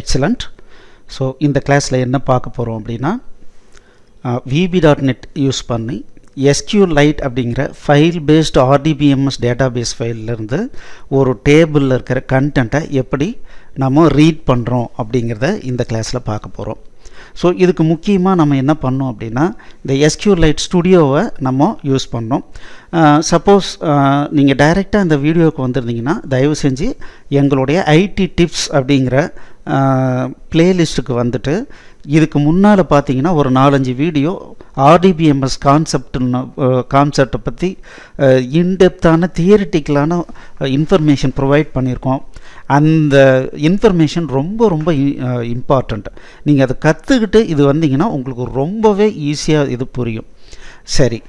excellent so இந்த கிளாஸில் என்ன பார்க்க போகிறோம் அப்படின்னா விபி டாட் நெட் யூஸ் பண்ணி எஸ்கியூ லைட் அப்படிங்கிற file based RDBMS data database ஃபைல்லேருந்து ஒரு டேபிளில் இருக்கிற கண்டென்ட்டை எப்படி நம்ம ரீட் பண்ணுறோம் அப்படிங்கிறத இந்த கிளாஸில் பார்க்க போகிறோம் ஸோ இதுக்கு முக்கியமாக நம்ம என்ன பண்ணோம் அப்படின்னா இந்த எஸ்கியூ லைட் ஸ்டுடியோவை நம்ம யூஸ் பண்ணோம் சப்போஸ் நீங்கள் டைரெக்டாக இந்த வீடியோவுக்கு வந்திருந்தீங்கன்னா தயவு செஞ்சு எங்களுடைய ஐடி டிப்ஸ் அப்படிங்கிற பிளேலிஸ்ட்டுக்கு வந்துட்டு இதுக்கு முன்னால் பார்த்தீங்கன்னா ஒரு நாலஞ்சு வீடியோ ஆர்டிபிஎம்எஸ் கான்செப்ட்னு கான்செப்டை பற்றி இன்டெப்த்தான தியரிட்டிக்கலான இன்ஃபர்மேஷன் ப்ரொவைட் பண்ணியிருக்கோம் அந்த இன்ஃபர்மேஷன் ரொம்ப ரொம்ப இம்பார்ட்டண்ட் நீங்கள் அதை கற்றுக்கிட்டு இது வந்தீங்கன்னா உங்களுக்கு ரொம்பவே ஈஸியாக இது புரியும் சரி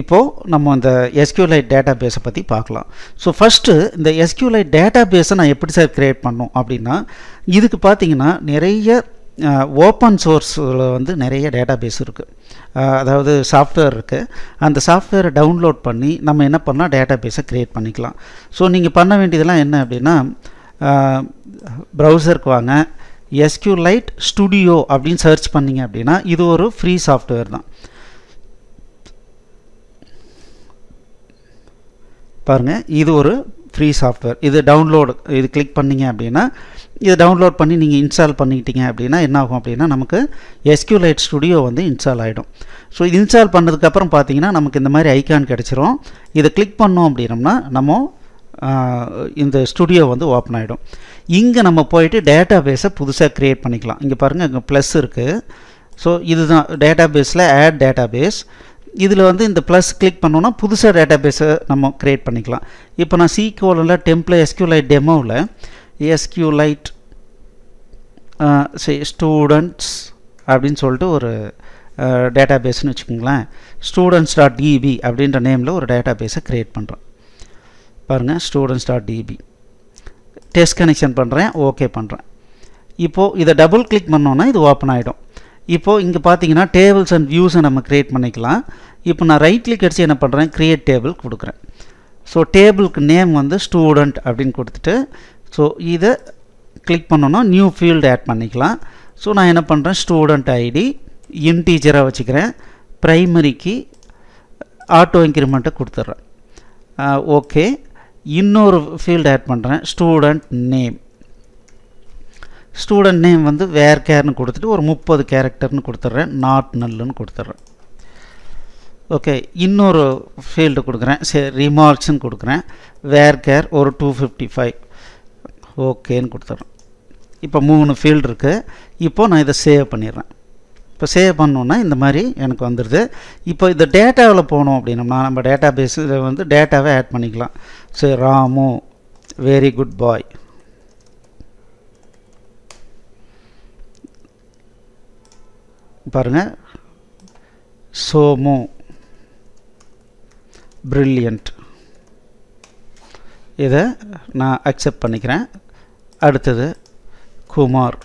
இப்போது நம்ம அந்த எஸ்கியூலைட் டேட்டா பேஸை பற்றி பார்க்கலாம் ஸோ ஃபஸ்ட்டு இந்த எஸ்கியூலைட் டேட்டா பேஸை நான் எப்படி சார் க்ரியேட் பண்ணோம் அப்படின்னா இதுக்கு பார்த்தீங்கன்னா நிறைய ஓப்பன் சோர்ஸில் வந்து நிறைய டேட்டா பேஸ் இருக்குது அதாவது சாஃப்ட்வேர் இருக்குது அந்த சாஃப்ட்வேரை டவுன்லோட் பண்ணி நம்ம என்ன பண்ணால் டேட்டா பேஸை க்ரியேட் பண்ணிக்கலாம் ஸோ நீங்கள் பண்ண வேண்டியதெல்லாம் என்ன அப்படின்னா ப்ரௌசருக்கு வாங்க எஸ்கியூலைட் ஸ்டுடியோ அப்படின்னு சர்ச் பண்ணிங்க அப்படின்னா இது ஒரு ஃப்ரீ சாஃப்ட்வேர் தான் பாருங்கள் இது ஒரு ஃப்ரீ சாஃப்ட்வேர் இது டவுன்லோடு இது கிளிக் பண்ணிங்க அப்படின்னா இது டவுன்லோட் பண்ணி நீங்கள் இன்ஸ்டால் பண்ணிக்கிட்டீங்க அப்படின்னா என்ன ஆகும் அப்படின்னா நமக்கு எஸ்கியூலைட் ஸ்டுடியோ வந்து இன்ஸ்டால் ஆகிடும் ஸோ இன்ஸ்டால் பண்ணதுக்கப்புறம் பார்த்தீங்கன்னா நமக்கு இந்த மாதிரி ஐக்கான் கிடச்சிரும் இதை கிளிக் பண்ணோம் அப்படின்னம்னா நம்ம இந்த ஸ்டுடியோ வந்து ஓப்பன் ஆகிடும் இங்கே நம்ம போயிட்டு டேட்டா பேஸை புதுசாக க்ரியேட் பண்ணிக்கலாம் இங்கே பாருங்கள் இங்கே ப்ளஸ் இருக்குது ஸோ இதுதான் டேட்டா பேஸில் ஆட் டேட்டா பேஸ் இதில் வந்து இந்த ப்ளஸ் கிளிக் பண்ணோன்னா புதுசாக டேட்டா பேஸை நம்ம க்ரியேட் பண்ணிக்கலாம் இப்போ நான் சிகோலில் டெம்ப்ளே எஸ்கியூலைட் டெமோவில் எஸ்கியூலைட் ஸ்டூடெண்ட்ஸ் அப்படின்னு சொல்லிட்டு ஒரு டேட்டா பேஸ்னு வச்சுக்கோங்களேன் ஸ்டூடெண்ட்ஸ் டாட் டிபி அப்படின்ற நேமில் ஒரு டேட்டா பேஸை க்ரியேட் பண்ணுறேன் பாருங்கள் students dot DB test connection பண்ணுறேன் ஓகே பண்ணுறேன் இப்போது இதை டபுள் கிளிக் பண்ணோன்னா இது ஓப்பன் ஆகிடும் இப்போது இங்கே பார்த்தீங்கன்னா டேபிள்ஸ் அண்ட் வியூஸை நம்ம க்ரியேட் பண்ணிக்கலாம் இப்போ நான் ரைட் கிளிக் அடிச்சு என்ன பண்ணுறேன் க்ரியேட் டேபிள் கொடுக்குறேன் ஸோ டேபிளுக்கு நேம் வந்து ஸ்டூடெண்ட் அப்படின்னு கொடுத்துட்டு ஸோ இதை கிளிக் பண்ணோன்னா நியூ ஃபீல்டு ஆட் பண்ணிக்கலாம் ஸோ நான் என்ன பண்ணுறேன் ஸ்டூடெண்ட் ஐடி இன்டீஜராக வச்சுக்கிறேன் ப்ரைமரிக்கு ஆட்டோ இன்க்ரிமெண்ட்டை கொடுத்துட்றேன் ஓகே இன்னொரு ஃபீல்டு ஆட் பண்ணுறேன் ஸ்டூடெண்ட் நேம் ஸ்டூடெண்ட் நேம் வந்து வேர் கேர்னு கொடுத்துட்டு ஒரு முப்பது கேரக்டர்னு கொடுத்துட்றேன் நாட் நல்லுன்னு கொடுத்துட்றேன் ஓகே இன்னொரு ஃபீல்டு கொடுக்குறேன் சரி ரிமார்க்ஸ்னு கொடுக்குறேன் வேர் கேர் ஒரு டூ ஃபிஃப்டி ஃபைவ் ஓகேன்னு கொடுத்துட்றேன் இப்போ மூணு ஃபீல்டு இருக்குது இப்போது நான் இதை சேவ் பண்ணிடுறேன் இப்போ சேவ் பண்ணோன்னா இந்த மாதிரி எனக்கு வந்துடுது இப்போ இந்த டேட்டாவில் போனோம் அப்படின்னா நம்ம டேட்டா பேஸில் வந்து டேட்டாவை ஆட் பண்ணிக்கலாம் சரி ராமு வெரி குட் பாய் பாருங்கள் சோமோ ப்ரில்லியண்ட் இதை நான் அக்செப்ட் பண்ணிக்கிறேன் அடுத்தது Kumar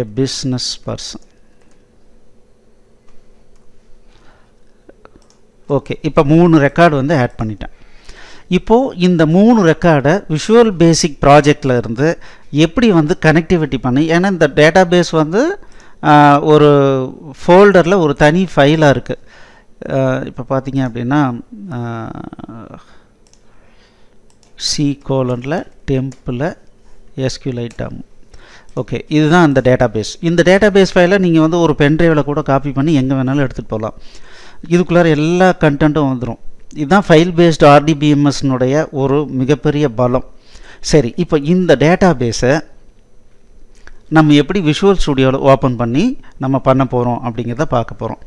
a business person okay இப்போ மூணு ரெக்கார்டு வந்து ஆட் பண்ணிட்டேன் இப்போது இந்த மூணு ரெக்கார்டை விஷுவல் பேசிக் ப்ராஜெக்டில் இருந்து எப்படி வந்து கனெக்டிவிட்டி பண்ணி ஏன்னா இந்த டேட்டா பேஸ் வந்து ஒரு ஃபோல்டரில் ஒரு தனி ஃபைலாக இருக்குது இப்போ பார்த்தீங்க அப்படின்னா சி கோலனில் டெம்பில் ஆம் ஓகே இதுதான் அந்த டேட்டா பேஸ் இந்த டேட்டா பேஸ் ஃபைலை நீங்கள் வந்து ஒரு பென்ட்ரைவில் கூட காப்பி பண்ணி எங்கே வேணாலும் எடுத்துகிட்டு போகலாம் இதுக்குள்ளார எல்லா கண்டென்ட்டும் வந்துடும் இதுதான் ஃபைல் பேஸ்டு ஆர்டிபிஎம்எஸ்னுடைய ஒரு மிகப்பெரிய பலம் சரி இப்போ இந்த டேட்டா பேஸை நம்ம எப்படி விஷுவல் ஸ்டுடியோவில் ஓப்பன் பண்ணி நம்ம பண்ண போகிறோம் அப்படிங்கிறத பார்க்க போகிறோம்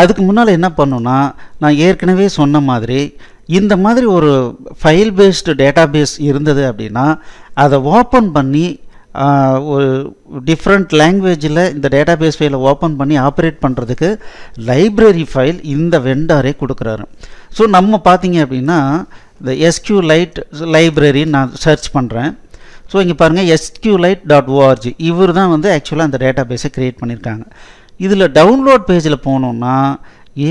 அதுக்கு முன்னால் என்ன பண்ணோன்னா நான் ஏற்கனவே சொன்ன மாதிரி இந்த மாதிரி ஒரு ஃபைல் பேஸ்டு டேட்டா பேஸ் இருந்தது அப்படின்னா அதை ஓப்பன் பண்ணி ஒரு டிஃப்ரெண்ட் லாங்குவேஜில் இந்த டேட்டாபேஸ் ஃபைலை ஓப்பன் பண்ணி ஆப்ரேட் பண்ணுறதுக்கு லைப்ரரி ஃபைல் இந்த வெண்டாரே கொடுக்குறாரு ஸோ நம்ம பார்த்தீங்க அப்படின்னா இந்த எஸ்கியூ லைட் லைப்ரரின்னு நான் சர்ச் பண்ணுறேன் ஸோ இங்கே பாருங்கள் எஸ்கியூ லைட் டாட் ஓஆர்ஜி இவர் தான் வந்து ஆக்சுவலாக அந்த டேட்டா பேஸை க்ரியேட் பண்ணியிருக்காங்க இதில் டவுன்லோட் பேஜில் போனோம்னா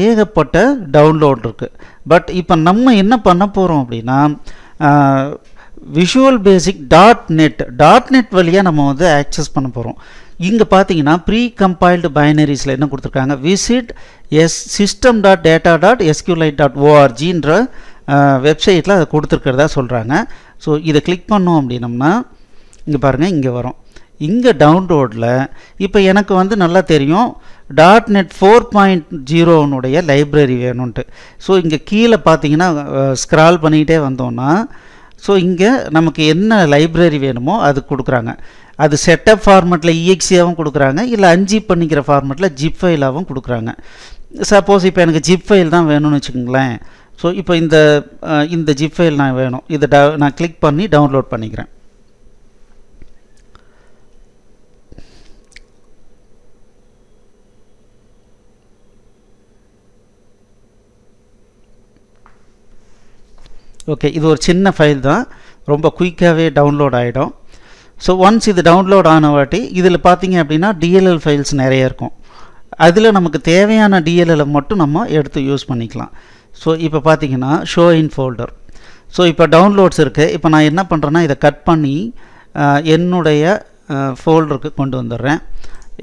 ஏகப்பட்ட டவுன்லோட் இருக்குது பட் இப்போ நம்ம என்ன பண்ண போகிறோம் அப்படின்னா visual basic dot net dot net வழியாக நம்ம வந்து ஆக்சஸ் பண்ண போகிறோம் இங்கே பார்த்தீங்கன்னா ப்ரீ கம்பைல்டு பைனரிஸில் என்ன கொடுத்துருக்காங்க visit S system dot data dot SQLite dot ஓஆர்ஜின்ற வெப்சைட்டில் அதை கொடுத்துருக்கிறதா சொல்கிறாங்க ஸோ இதை கிளிக் பண்ணோம் அப்படின்னோம்னா இங்கே பாருங்கள் இங்கே வரும் இங்கே டவுன்லோடில் இப்போ எனக்கு வந்து நல்லா தெரியும் டாட் நெட் ஃபோர் பாயிண்ட் ஜீரோனுடைய லைப்ரரி வேணும்ன்ட்டு ஸோ இங்கே கீழே பார்த்தீங்கன்னா ஸ்க்ரால் பண்ணிக்கிட்டே வந்தோன்னா ஸோ இங்கே நமக்கு என்ன லைப்ரரி வேணுமோ அது கொடுக்குறாங்க அது செட்டப் ஃபார்மெட்டில் இஎக்ஸியாகவும் கொடுக்குறாங்க இல்லை அன்ஜிப் பண்ணிக்கிற ஃபார்மெட்டில் ஜிப் ஃபைலாகவும் கொடுக்குறாங்க சப்போஸ் இப்போ எனக்கு ஜிப் ஃபைல் தான் வேணும்னு வச்சுக்கோங்களேன் ஸோ இப்போ இந்த இந்த ஜிப் ஃபைல் நான் வேணும் இதை நான் கிளிக் பண்ணி டவுன்லோட் பண்ணிக்கிறேன் ஓகே இது ஒரு சின்ன ஃபைல் தான் ரொம்ப குயிக்காகவே டவுன்லோட் ஆகிடும் ஸோ ஒன்ஸ் இது டவுன்லோட் ஆனவாட்டி இதில் பார்த்தீங்க அப்படின்னா டிஎல்எல் ஃபைல்ஸ் நிறைய இருக்கும் அதில் நமக்கு தேவையான டிஎல்எலை மட்டும் நம்ம எடுத்து யூஸ் பண்ணிக்கலாம் ஸோ இப்போ பார்த்தீங்கன்னா ஷோ இன் ஃபோல்டர் ஸோ இப்போ டவுன்லோட்ஸ் இருக்குது இப்போ நான் என்ன பண்ணுறேன்னா இதை கட் பண்ணி என்னுடைய ஃபோல்டருக்கு கொண்டு வந்துடுறேன்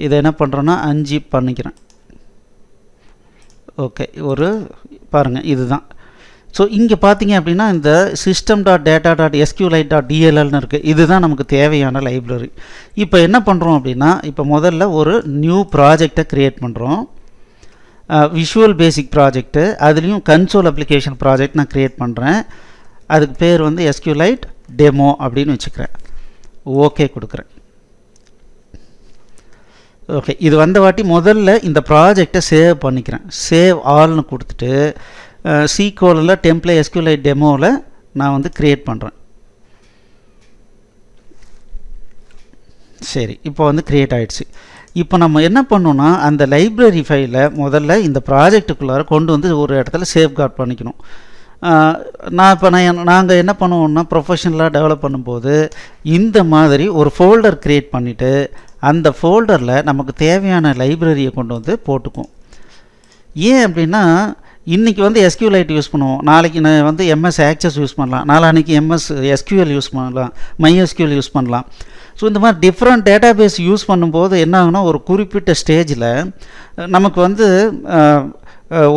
இதை என்ன பண்ணுறேன்னா அஞ்சு பண்ணிக்கிறேன் ஓகே ஒரு பாருங்கள் இதுதான் ஸோ இங்கே பார்த்தீங்க அப்படின்னா இந்த system dot data dot SQLite dot டிஎல்எல்னு இருக்குது இதுதான் நமக்கு தேவையான லைப்ரரி இப்போ என்ன பண்ணுறோம் அப்படின்னா இப்போ முதல்ல ஒரு நியூ ப்ராஜெக்டை க்ரியேட் பண்ணுறோம் விஷுவல் பேசிக் ப்ராஜெக்ட்டு அதுலேயும் கன்சோல் அப்ளிகேஷன் ப்ராஜெக்ட் நான் க்ரியேட் பண்ணுறேன் அதுக்கு பேர் வந்து எஸ்கியூலைட் டெமோ அப்படின்னு வச்சுக்கிறேன் ஓகே கொடுக்குறேன் ஓகே இது வந்த வாட்டி முதல்ல இந்த ப்ராஜெக்டை சேவ் பண்ணிக்கிறேன் சேவ் ஆல்னு கொடுத்துட்டு சீக்கோலில் டெம்ப்ளே எஸ்கியூலை டெமோவில் நான் வந்து க்ரியேட் பண்ணுறேன் சரி இப்போ வந்து க்ரியேட் ஆகிடுச்சு இப்போ நம்ம என்ன பண்ணோன்னா அந்த லைப்ரரி ஃபைலில் முதல்ல இந்த ப்ராஜெக்ட்டுக்குள்ளார கொண்டு வந்து ஒரு இடத்துல சேஃப்கார்ட் பண்ணிக்கணும் நான் இப்போ நான் நாங்கள் என்ன பண்ணுவோம்னா ப்ரொஃபஷனலாக டெவலப் பண்ணும்போது இந்த மாதிரி ஒரு ஃபோல்டர் க்ரியேட் பண்ணிவிட்டு அந்த ஃபோல்டரில் நமக்கு தேவையான லைப்ரரியை கொண்டு வந்து போட்டுக்கும் ஏன் அப்படின்னா இன்றைக்கி வந்து லைட் யூஸ் பண்ணுவோம் நாளைக்கு நான் வந்து எம்எஸ் ஆக்சஸ் யூஸ் பண்ணலாம் நாளான்னைக்கு எம்எஸ் எஸ்கியூஎல் யூஸ் பண்ணலாம் மை எஸ்கியூஎல் யூஸ் பண்ணலாம் ஸோ இந்த மாதிரி டிஃப்ரெண்ட் டேட்டா பேஸ் யூஸ் பண்ணும்போது என்ன ஆகுனா ஒரு குறிப்பிட்ட ஸ்டேஜில் நமக்கு வந்து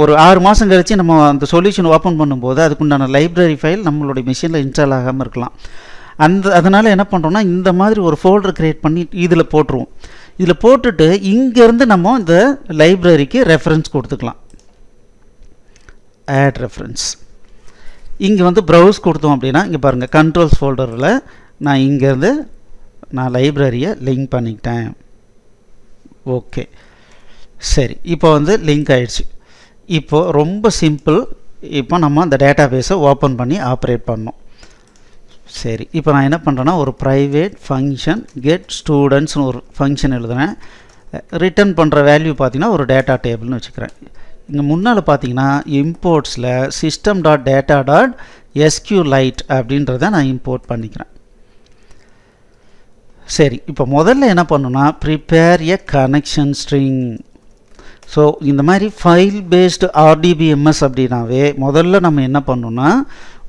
ஒரு ஆறு மாதம் கழித்து நம்ம அந்த சொல்யூஷன் ஓப்பன் பண்ணும்போது அதுக்குண்டான லைப்ரரி ஃபைல் நம்மளுடைய மிஷினில் இன்ஸ்டால் ஆகாமல் இருக்கலாம் அந்த அதனால் என்ன பண்ணுறோன்னா இந்த மாதிரி ஒரு ஃபோல்டர் க்ரியேட் பண்ணி இதில் போட்டுருவோம் இதில் போட்டுட்டு இங்கேருந்து நம்ம இந்த லைப்ரரிக்கு ரெஃபரன்ஸ் கொடுத்துக்கலாம் ஆட் ரெஃபரன்ஸ் இங்கே வந்து ப்ரௌஸ் கொடுத்தோம் அப்படின்னா இங்கே பாருங்கள் கண்ட்ரோல்ஸ் ஃபோல்டரில் நான் இங்கேருந்து நான் லைப்ரரியை லிங்க் பண்ணிக்கிட்டேன் ஓகே சரி இப்போ வந்து லிங்க் ஆகிடுச்சு இப்போது ரொம்ப சிம்பிள் இப்போ நம்ம அந்த டேட்டா பேஸை ஓப்பன் பண்ணி ஆப்ரேட் பண்ணோம் சரி இப்போ நான் என்ன பண்ணுறேன்னா ஒரு ப்ரைவேட் ஃபங்க்ஷன் கெட் ஸ்டூடெண்ட்ஸ்னு ஒரு ஃபங்க்ஷன் எழுதுனேன் ரிட்டர்ன் பண்ணுற வேல்யூ பார்த்திங்கன்னா ஒரு டேட்டா டேபிள்னு வச்சுக்கிறேன் இங்கே முன்னால் பார்த்தீங்கன்னா இம்போர்ட்ஸில் system dot data dot SQLite அப்படின்றத நான் இம்போர்ட் பண்ணிக்கிறேன் சரி இப்போ முதல்ல என்ன பண்ணுன்னா prepare a connection string so இந்த மாதிரி ஃபைல் பேஸ்டு ஆர்டிபிஎம்எஸ் அப்படின்னாவே முதல்ல நம்ம என்ன பண்ணோன்னா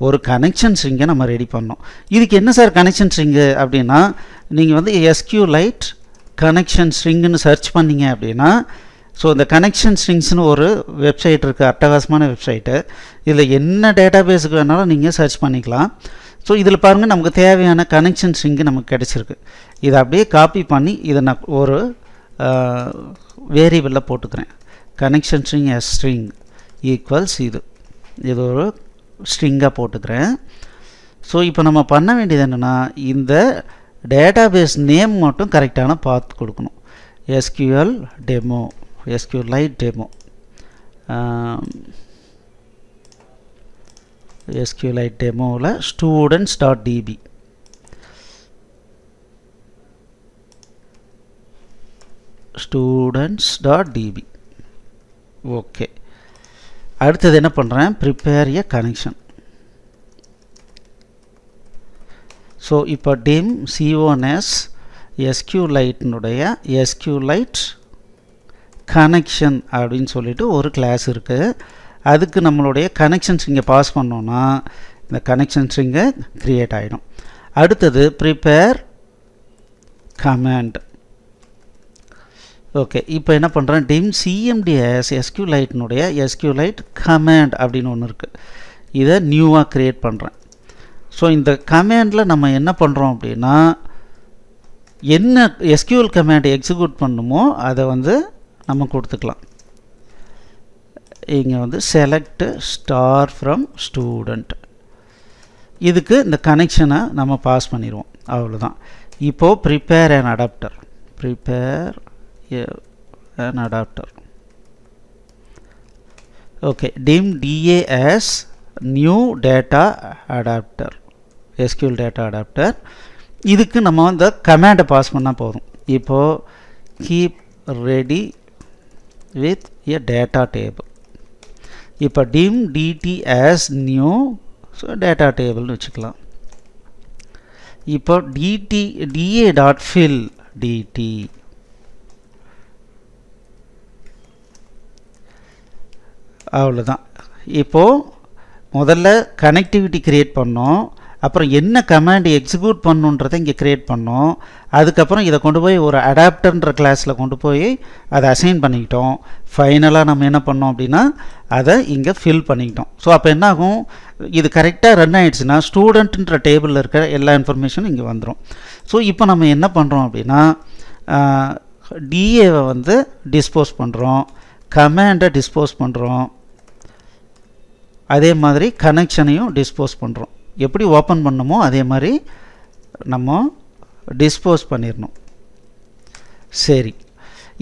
ஒரு கனெக்ஷன் ஸ்ட்ரிங்கை நம்ம ரெடி பண்ணோம் இதுக்கு என்ன சார் கனெக்ஷன் ஸ்ட்ரிங்கு அப்படின்னா நீங்கள் வந்து எஸ்கியூ லைட் கனெக்ஷன் ஸ்ட்ரிங்குன்னு சர்ச் பண்ணிங்க அப்படின்னா ஸோ இந்த கனெக்ஷன் ஸ்ட்ரிங்ஸ்னு ஒரு வெப்சைட் இருக்குது அட்டகாசமான வெப்சைட்டு இதில் என்ன டேட்டா பேஸுக்கு வேணாலும் நீங்கள் சர்ச் பண்ணிக்கலாம் ஸோ இதில் பாருங்கள் நமக்கு தேவையான கனெக்ஷன் ஸ்ட்ரிங்கு நமக்கு கிடச்சிருக்கு இதை அப்படியே காப்பி பண்ணி இதை நான் ஒரு வேரியபிளில் போட்டுக்கிறேன் connection string as string equals இது இது ஒரு ஸ்ட்ரிங்காக போட்டுக்கிறேன் ஸோ இப்போ நம்ம பண்ண வேண்டியது என்னென்னா இந்த டேட்டா பேஸ் நேம் மட்டும் கரெக்டான பார்த்து கொடுக்கணும் SQL demo SQLite demo um, SQLite demoவில் students.db students.db ஓகே அடுத்தது என்ன பண்ணுறேன் ப்ரிப்பேர் எ கனெக்ஷன் ஸோ இப்போ டிம் சிஓஎன்எஸ் எஸ்கியூ லைட்னுடைய எஸ்கியூ லைட் கனெக்ஷன் அப்படின்னு சொல்லிட்டு ஒரு கிளாஸ் இருக்குது அதுக்கு நம்மளுடைய கனெக்ஷன்ஸ் இங்கே பாஸ் பண்ணோன்னா இந்த கனெக்ஷன்ஸ் இங்கே க்ரியேட் ஆகிடும் அடுத்தது ப்ரிப்பேர் கமெண்ட் ஓகே இப்போ என்ன பண்ணுறேன் டிம் சிஎம்டிஎஸ் எஸ்கியூலைட்னுடைய எஸ்கியூலைட் கமேண்ட் அப்படின்னு ஒன்று இருக்குது இதை நியூவாக க்ரியேட் பண்ணுறேன் ஸோ இந்த கமேண்டில் நம்ம என்ன பண்ணுறோம் அப்படின்னா என்ன எஸ்கியூஎல் கமேண்ட் எக்ஸிக்யூட் பண்ணுமோ அதை வந்து நம்ம கொடுத்துக்கலாம் இங்கே வந்து செலக்ட் ஸ்டார் ஃப்ரம் ஸ்டூடெண்ட் இதுக்கு இந்த கனெக்ஷனை நம்ம பாஸ் பண்ணிடுவோம் அவ்வளோதான் இப்போது prepare and adapter prepare and adapter okay dim D A S new data adapter SQL data adapter இதுக்கு நம்ம வந்து கமேண்டை பாஸ் பண்ணால் போதும் இப்போது keep ready with a data table இப்ப dim dt as new so data table நுச்சிக்கலாம் இப்ப dt D A dot fill D T அவ்வளோதான் இப்போது முதல்ல connectivity create பண்ணோம் அப்புறம் என்ன கமாண்ட் எக்ஸிக்யூட் பண்ணுன்றதை இங்கே க்ரியேட் பண்ணோம் அதுக்கப்புறம் இதை கொண்டு போய் ஒரு அடாப்டர்ன்ற கிளாஸில் கொண்டு போய் அதை அசைன் பண்ணிக்கிட்டோம் ஃபைனலாக நம்ம என்ன பண்ணோம் அப்படின்னா அதை இங்கே ஃபில் பண்ணிக்கிட்டோம் ஸோ அப்போ என்ன ஆகும் இது கரெக்டாக ரன் ஆகிடுச்சுன்னா ஸ்டூடெண்ட்டுன்ற டேபிளில் இருக்கிற எல்லா இன்ஃபர்மேஷனும் இங்கே வந்துடும் ஸோ இப்போ நம்ம என்ன பண்ணுறோம் அப்படின்னா டிஏவை வந்து டிஸ்போஸ் பண்ணுறோம் கமாண்டை டிஸ்போஸ் பண்ணுறோம் அதே மாதிரி கனெக்ஷனையும் டிஸ்போஸ் பண்ணுறோம் எப்படி ஓப்பன் பண்ணுமோ அதே மாதிரி நம்ம டிஸ்போஸ் பண்ணிடணும் சரி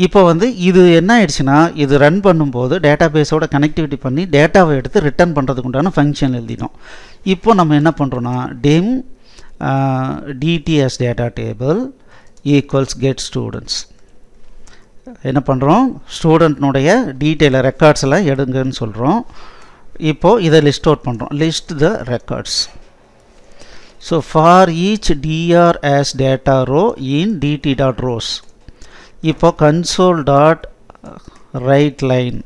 இப்போ வந்து இது என்ன ஆயிடுச்சுன்னா இது ரன் பண்ணும்போது டேட்டா பேஸோட கனெக்டிவிட்டி பண்ணி டேட்டாவை எடுத்து ரிட்டர்ன் பண்ணுறதுக்குண்டான ஃபங்க்ஷன் எழுதினோம் இப்போ நம்ம என்ன பண்ணுறோன்னா dim D T S data table equals get students என்ன பண்ணுறோம் ஸ்டூடெண்ட்னுடைய டீட்டெயில் ரெக்கார்ட்ஸ் எல்லாம் எடுங்கன்னு சொல்கிறோம் இப்போது இதை லிஸ்ட் அவுட் பண்ணுறோம் list the records So for each dr as data row in dt dot rows இப்போ console dot write uh, line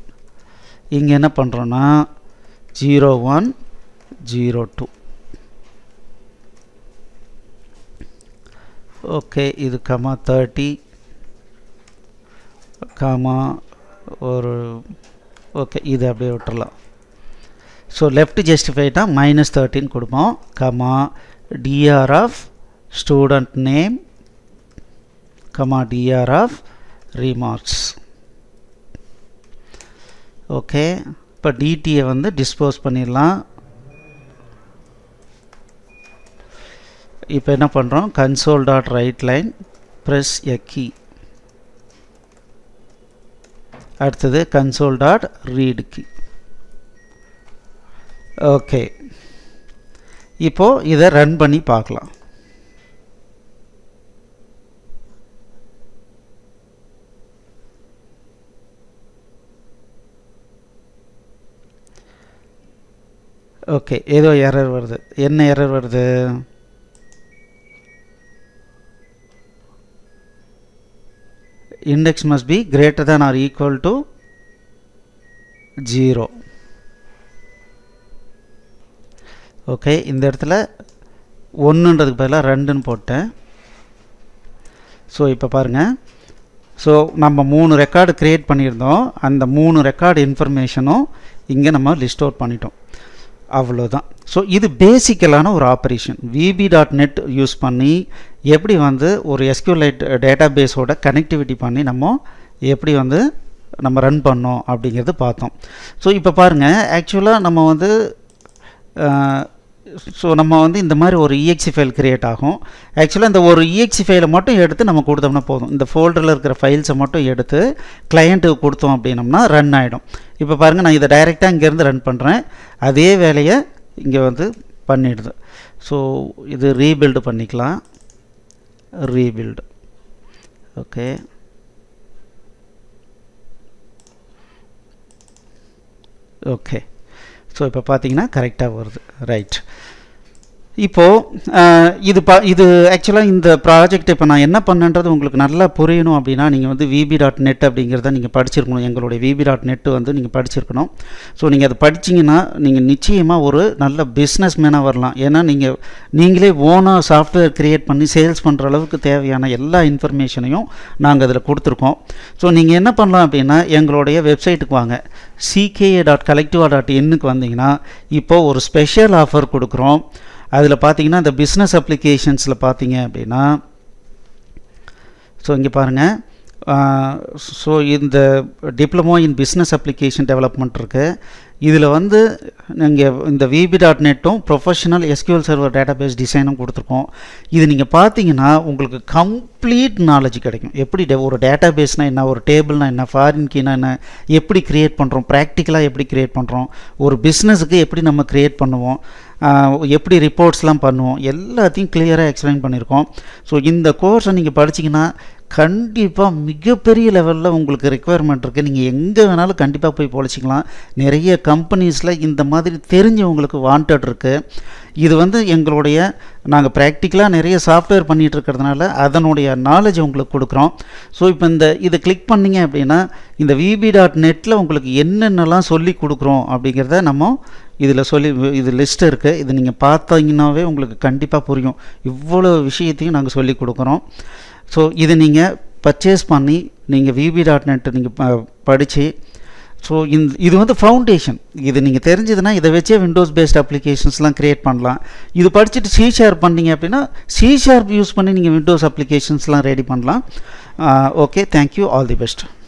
இங்கே என்ன பண்ணுறோன்னா zero one zero two okay இது கமா தேர்ட்டி கமா ஒரு ஓகே இது அப்படியே விட்டுறலாம் ஸோ லெஃப்ட் ஜஸ்டிஃபைட்டாக மைனஸ் தேர்ட்டின்னு கொடுப்போம் comma dr of student name comma dr of remarks okay இப்போ டிடியை வந்து டிஸ்போஸ் பண்ணிடலாம் இப்போ என்ன பண்ணுறோம் console dot write line press a key அடுத்தது console dot read key okay இப்போ இதை ரன் பண்ணி பார்க்கலாம் ஓகே ஏதோ எரர் வருது என்ன எரர் வருது index must be greater than or equal to zero okay இந்த இடத்துல ஒன்றுன்றதுக்கு பதிலாக ரெண்டுன்னு போட்டேன் ஸோ இப்போ பாருங்கள் ஸோ நம்ம மூணு ரெக்கார்டு க்ரியேட் பண்ணியிருந்தோம் அந்த மூணு ரெக்கார்டு இன்ஃபர்மேஷனும் இங்கே நம்ம லிஸ்ட் அவுட் பண்ணிட்டோம் அவ்வளோதான் ஸோ இது பேசிக்கலான ஒரு operation VB dot net use பண்ணி எப்படி வந்து ஒரு எஸ்கியூலைட் டேட்டா பேஸோட கனெக்டிவிட்டி பண்ணி நம்ம எப்படி வந்து நம்ம ரன் பண்ணோம் அப்படிங்கிறது பார்த்தோம் ஸோ இப்போ பாருங்கள் ஆக்சுவலாக நம்ம வந்து ஸோ நம்ம வந்து இந்த மாதிரி ஒரு இஎக்சி ஃபைல் க்ரியேட் ஆகும் ஆக்சுவலாக இந்த ஒரு இஎக்சி ஃபைலை மட்டும் எடுத்து நம்ம கொடுத்தோம்னா போதும் இந்த ஃபோல்டரில் இருக்கிற ஃபைல்ஸை மட்டும் எடுத்து கிளையண்ட்டுக்கு கொடுத்தோம் அப்படின்னம்னா ரன் ஆகிடும் இப்போ பாருங்கள் நான் இதை டைரெக்டாக இங்கேருந்து ரன் பண்ணுறேன் அதே வேலையை இங்கே வந்து பண்ணிடுது ஸோ இது ரீபில்டு பண்ணிக்கலாம் ரீபில்டு ஓகே ஓகே ஸோ இப்போ பார்த்தீங்கன்னா கரெக்டாக வருது ரைட் இப்போது இது ப இது ஆக்சுவலாக இந்த ப்ராஜெக்ட் இப்போ நான் என்ன பண்ணேன்றது உங்களுக்கு நல்லா புரியணும் அப்படின்னா நீங்கள் வந்து விபி டாட் நெட் அப்படிங்கிறத நீங்கள் படிச்சிருக்கணும் எங்களுடைய விபி டாட் நெட்டு வந்து நீங்கள் படிச்சிருக்கணும் ஸோ நீங்கள் அதை படிச்சிங்கன்னா நீங்கள் நிச்சயமாக ஒரு நல்ல பிஸ்னஸ் மேனாக வரலாம் ஏன்னா நீங்கள் நீங்களே ஓனாக சாஃப்ட்வேர் க்ரியேட் பண்ணி சேல்ஸ் பண்ணுற அளவுக்கு தேவையான எல்லா இன்ஃபர்மேஷனையும் நாங்கள் அதில் கொடுத்துருக்கோம் ஸோ நீங்கள் என்ன பண்ணலாம் அப்படின்னா எங்களுடைய வெப்சைட்டுக்கு வாங்க சிகேஏ டாட் கலெக்டிவா டாட் இன்னுக்கு வந்தீங்கன்னா இப்போது ஒரு ஸ்பெஷல் ஆஃபர் கொடுக்குறோம் அதில் பார்த்தீங்கன்னா இந்த பிஸ்னஸ் அப்ளிகேஷன்ஸில் பார்த்தீங்க அப்படின்னா ஸோ இங்கே பாருங்கள் ஸோ இந்த diploma in business application development இருக்குது இதில் வந்து நீங்கள் இந்த விபி டாட் நெட்டும் ப்ரொஃபஷனல் எஸ்கியூஎல் சர்வர் டேட்டாபேஸ் டிசைனும் கொடுத்துருக்கோம் இது நீங்கள் பார்த்தீங்கன்னா உங்களுக்கு கம்ப்ளீட் நாலேஜ் கிடைக்கும் எப்படி ஒரு டேட்டாபேஸ்னால் என்ன ஒரு டேபிள்னால் என்ன ஃபாரின் கீனா என்ன எப்படி க்ரியேட் பண்ணுறோம் ப்ராக்டிக்கலாக எப்படி க்ரியேட் பண்ணுறோம் ஒரு பிஸ்னஸுக்கு எப்படி நம்ம க்ரியேட் பண்ணுவோம் எப்படி ரிப்போர்ட்ஸ்லாம் பண்ணுவோம் எல்லாத்தையும் கிளியராக எக்ஸ்பிளைன் பண்ணியிருக்கோம் ஸோ இந்த கோர்ஸை நீங்கள் படிச்சிங்கன்னா கண்டிப்பாக மிகப்பெரிய லெவலில் உங்களுக்கு ரெக்குவயர்மெண்ட் இருக்குது நீங்கள் எங்கே வேணாலும் கண்டிப்பாக போய் பொழைச்சிக்கலாம் நிறைய கம்பெனிஸில் இந்த மாதிரி தெரிஞ்சவங்களுக்கு வாண்டட் இருக்குது இது வந்து எங்களுடைய நாங்கள் ப்ராக்டிக்கலாக நிறைய சாஃப்ட்வேர் பண்ணிகிட்டு இருக்கிறதுனால அதனுடைய நாலேஜ் உங்களுக்கு கொடுக்குறோம் ஸோ இப்போ இந்த இதை கிளிக் பண்ணிங்க அப்படின்னா இந்த விபி டாட் நெட்டில் உங்களுக்கு என்னென்னலாம் சொல்லி கொடுக்குறோம் அப்படிங்கிறத நம்ம இதில் சொல்லி இது லிஸ்ட் இருக்குது இது நீங்கள் பார்த்தீங்கன்னாவே உங்களுக்கு கண்டிப்பாக புரியும் இவ்வளோ விஷயத்தையும் நாங்கள் சொல்லி கொடுக்குறோம் ஸோ இது நீங்கள் பர்ச்சேஸ் பண்ணி நீங்கள் விபி டாட் நெட் நீங்கள் படித்து ஸோ இந்த இது வந்து ஃபவுண்டேஷன் இது நீங்கள் தெரிஞ்சதுன்னா இதை வச்சே விண்டோஸ் பேஸ்ட் அப்ளிகேஷன்ஸ்லாம் க்ரியேட் பண்ணலாம் இது படிச்சுட்டு சி ஷேர் பண்ணிங்க அப்படின்னா சி ஷேர்ப் யூஸ் பண்ணி நீங்கள் விண்டோஸ் அப்ளிகேஷன்ஸ்லாம் ரெடி பண்ணலாம் okay thank you all the best